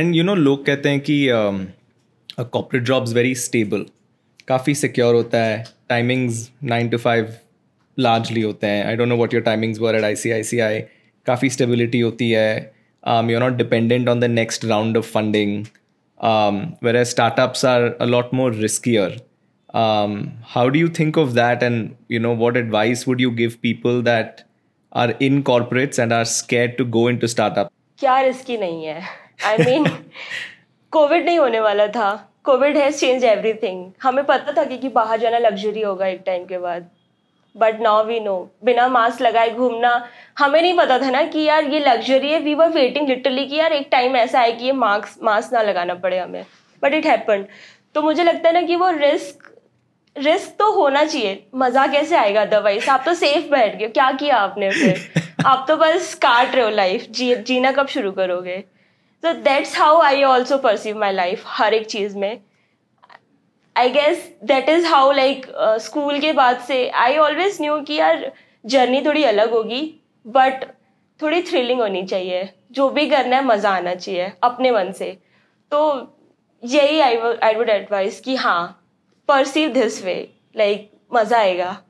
and you no लोग कहते हैं कि कॉपरेट जॉब्स वेरी स्टेबल काफ़ी सिक्योर होता है timings nine to five largely होते हैं I don't know what your timings were at I C I C I काफ़ी स्टेबिलिटी होती है you are not dependent on the next round of funding whereas startups are a lot more riskier how do you think of that and you know what advice would you give people that are in corporates and are scare to go into startup क्या risky नहीं है I mean Covid नहीं होने वाला था Covid has change everything हमें पता था कि, कि बाहर जाना लग्जरी होगा एक टाइम के बाद बट नाउ वी नो बिना मास्क लगाए घूमना हमें नहीं पता था ना कि यार ये लग्जरी है वी वर वेटिंग लिटरली कि यार एक टाइम ऐसा है कि ये मास्क मास्क ना लगाना पड़े हमें बट इट हैपन तो मुझे लगता है ना कि वो रिस्क रिस्क तो होना चाहिए मज़ा कैसे आएगा अदरवाइज आप तो सेफ बैठ गए क्या किया आपने फिर आप तो बस काट रहे हो लाइफ जी जीना कब शुरू करोगे तो that's how I also perceive my life हर एक चीज़ में I guess that is how like school के बाद से आई ऑलवेज न्यू कि यार जर्नी थोड़ी अलग होगी बट थोड़ी थ्रिलिंग होनी चाहिए जो भी करना है मज़ा आना चाहिए अपने मन से तो यही आई आई वुड एडवाइस कि हाँ परसीव दिस वे लाइक मज़ा आएगा